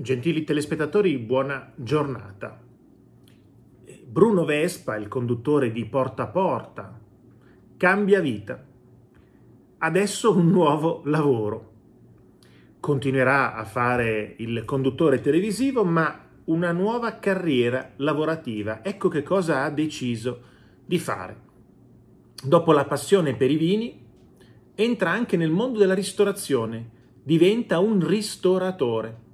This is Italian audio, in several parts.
Gentili telespettatori, buona giornata. Bruno Vespa, il conduttore di Porta a Porta, cambia vita. Adesso un nuovo lavoro. Continuerà a fare il conduttore televisivo, ma una nuova carriera lavorativa. Ecco che cosa ha deciso di fare. Dopo la passione per i vini, entra anche nel mondo della ristorazione. Diventa un ristoratore.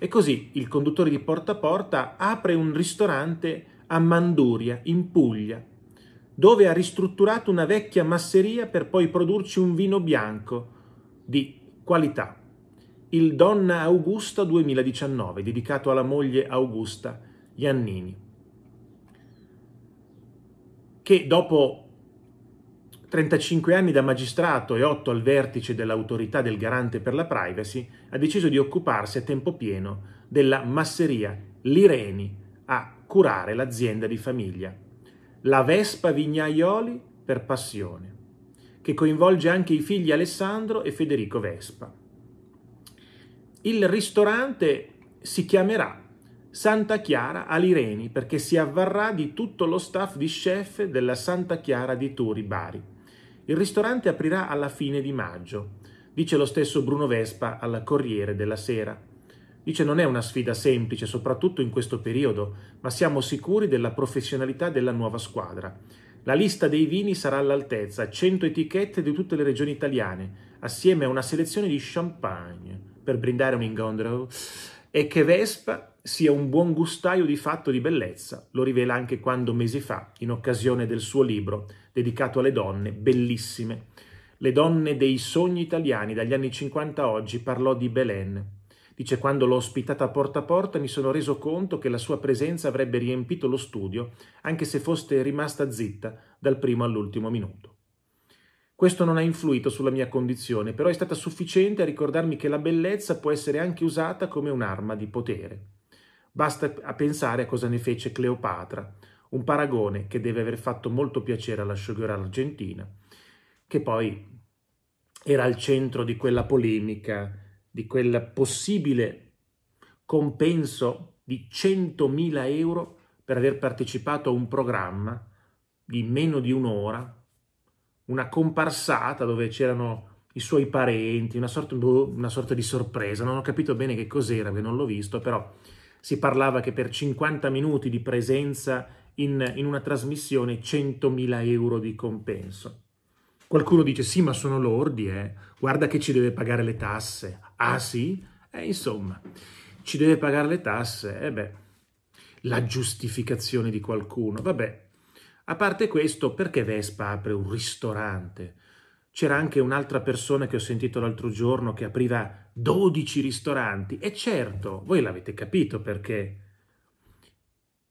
E così il conduttore di porta a porta apre un ristorante a Manduria, in Puglia, dove ha ristrutturato una vecchia masseria per poi produrci un vino bianco di qualità. Il Donna Augusta 2019, dedicato alla moglie Augusta Iannini, che dopo 35 anni da magistrato e 8 al vertice dell'autorità del garante per la privacy, ha deciso di occuparsi a tempo pieno della masseria Lireni a curare l'azienda di famiglia. La Vespa Vignaioli per passione, che coinvolge anche i figli Alessandro e Federico Vespa. Il ristorante si chiamerà Santa Chiara all'Ireni perché si avvarrà di tutto lo staff di chef della Santa Chiara di Turi Bari il ristorante aprirà alla fine di maggio, dice lo stesso Bruno Vespa alla Corriere della Sera. Dice non è una sfida semplice, soprattutto in questo periodo, ma siamo sicuri della professionalità della nuova squadra. La lista dei vini sarà all'altezza, 100 etichette di tutte le regioni italiane, assieme a una selezione di champagne, per brindare un incontro e che Vespa sia un buon gustaio di fatto di bellezza, lo rivela anche quando mesi fa, in occasione del suo libro dedicato alle donne, bellissime, Le donne dei sogni italiani dagli anni 50 a oggi, parlò di Belen. Dice quando l'ho ospitata porta a porta mi sono reso conto che la sua presenza avrebbe riempito lo studio, anche se foste rimasta zitta dal primo all'ultimo minuto. Questo non ha influito sulla mia condizione, però è stata sufficiente a ricordarmi che la bellezza può essere anche usata come un'arma di potere. Basta a pensare a cosa ne fece Cleopatra, un paragone che deve aver fatto molto piacere alla showgirl argentina, che poi era al centro di quella polemica, di quel possibile compenso di 100.000 euro per aver partecipato a un programma di meno di un'ora una comparsata dove c'erano i suoi parenti, una sorta, boh, una sorta, di sorpresa. Non ho capito bene che cos'era, perché non l'ho visto, però si parlava che per 50 minuti di presenza in, in una trasmissione 100.000 euro di compenso. Qualcuno dice sì, ma sono lordi, eh. guarda che ci deve pagare le tasse. Ah sì? Eh, insomma, ci deve pagare le tasse. E eh beh, la giustificazione di qualcuno. Vabbè, a parte questo, perché Vespa apre un ristorante? C'era anche un'altra persona che ho sentito l'altro giorno che apriva 12 ristoranti. E certo, voi l'avete capito perché.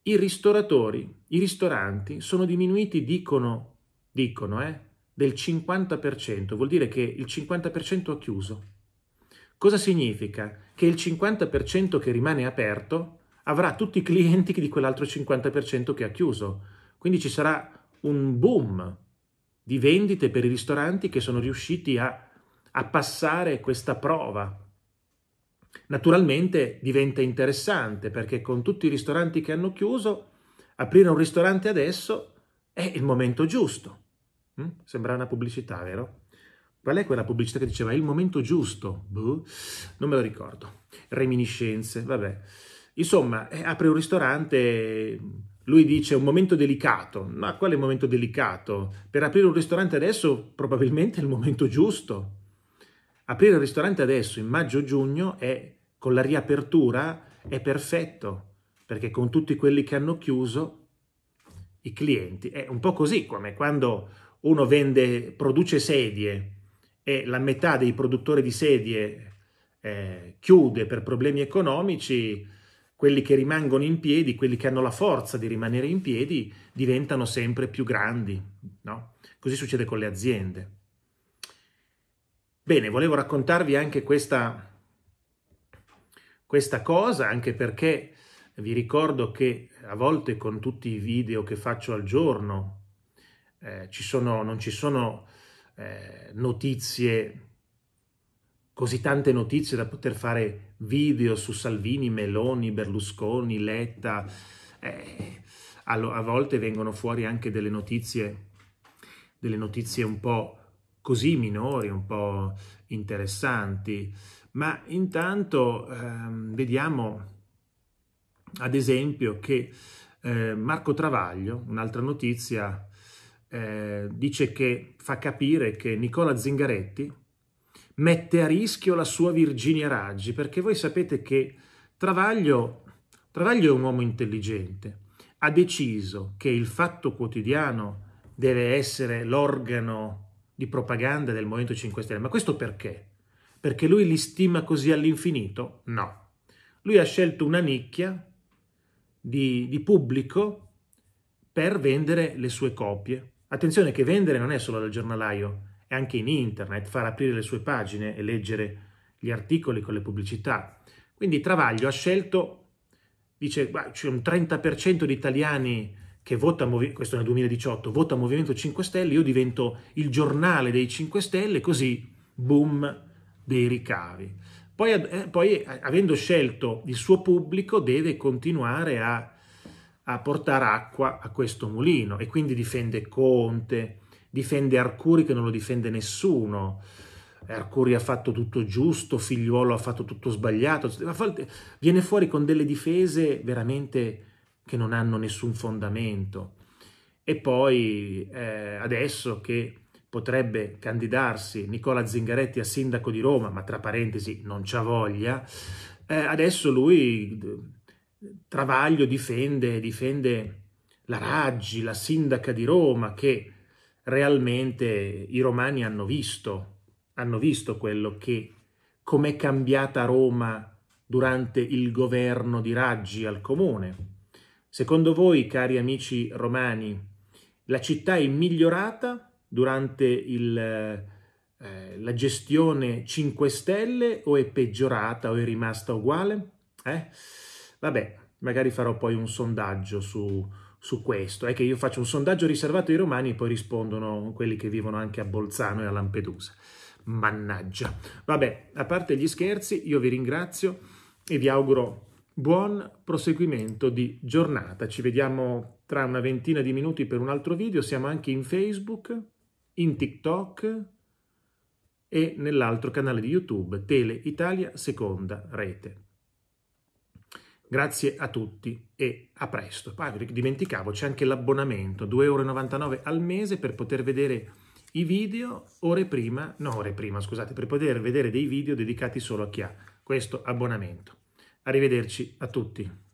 I ristoratori, i ristoranti sono diminuiti, dicono, dicono eh, del 50%. Vuol dire che il 50% ha chiuso. Cosa significa? Che il 50% che rimane aperto avrà tutti i clienti di quell'altro 50% che ha chiuso quindi ci sarà un boom di vendite per i ristoranti che sono riusciti a, a passare questa prova. Naturalmente diventa interessante perché con tutti i ristoranti che hanno chiuso, aprire un ristorante adesso è il momento giusto. Mm? Sembra una pubblicità, vero? Qual è quella pubblicità che diceva il momento giusto? Buh, non me lo ricordo. Reminiscenze, vabbè. Insomma, eh, apre un ristorante lui dice un momento delicato, ma quale momento delicato? Per aprire un ristorante adesso probabilmente è il momento giusto. Aprire il ristorante adesso in maggio-giugno è con la riapertura è perfetto, perché con tutti quelli che hanno chiuso i clienti è un po' così come quando uno vende produce sedie e la metà dei produttori di sedie eh, chiude per problemi economici, quelli che rimangono in piedi, quelli che hanno la forza di rimanere in piedi, diventano sempre più grandi. No? Così succede con le aziende. Bene, volevo raccontarvi anche questa, questa cosa, anche perché vi ricordo che a volte con tutti i video che faccio al giorno eh, ci sono, non ci sono eh, notizie così tante notizie da poter fare video su Salvini, Meloni, Berlusconi, Letta. Eh, a volte vengono fuori anche delle notizie, delle notizie un po' così minori, un po' interessanti, ma intanto ehm, vediamo ad esempio che eh, Marco Travaglio, un'altra notizia, eh, dice che fa capire che Nicola Zingaretti, mette a rischio la sua Virginia Raggi, perché voi sapete che Travaglio, Travaglio è un uomo intelligente, ha deciso che il fatto quotidiano deve essere l'organo di propaganda del Movimento 5 Stelle. Ma questo perché? Perché lui li stima così all'infinito? No. Lui ha scelto una nicchia di, di pubblico per vendere le sue copie. Attenzione che vendere non è solo dal giornalaio, e anche in internet, far aprire le sue pagine e leggere gli articoli con le pubblicità. Quindi Travaglio ha scelto, dice c'è un 30% di italiani che vota, questo nel 2018, vota Movimento 5 Stelle, io divento il giornale dei 5 Stelle, così boom dei ricavi. Poi, eh, poi eh, avendo scelto il suo pubblico deve continuare a, a portare acqua a questo mulino e quindi difende Conte, difende Arcuri che non lo difende nessuno. Arcuri ha fatto tutto giusto, Figliuolo ha fatto tutto sbagliato, viene fuori con delle difese veramente che non hanno nessun fondamento. E poi eh, adesso che potrebbe candidarsi Nicola Zingaretti a sindaco di Roma, ma tra parentesi non c'ha voglia, eh, adesso lui, Travaglio, difende, difende la Raggi, la sindaca di Roma, che realmente i romani hanno visto, hanno visto quello che, com'è cambiata Roma durante il governo di Raggi al comune. Secondo voi, cari amici romani, la città è migliorata durante il, eh, la gestione 5 Stelle o è peggiorata o è rimasta uguale? Eh? Vabbè, magari farò poi un sondaggio su, su questo, è che io faccio un sondaggio riservato ai romani e poi rispondono quelli che vivono anche a Bolzano e a Lampedusa. Mannaggia. Vabbè, a parte gli scherzi, io vi ringrazio e vi auguro buon proseguimento di giornata. Ci vediamo tra una ventina di minuti per un altro video. Siamo anche in Facebook, in TikTok e nell'altro canale di YouTube, Tele Italia Seconda Rete. Grazie a tutti e a presto. Ah, dimenticavo, c'è anche l'abbonamento, 2,99 euro al mese per poter vedere i video ore prima, no ore prima, scusate, per poter vedere dei video dedicati solo a chi ha questo abbonamento. Arrivederci a tutti.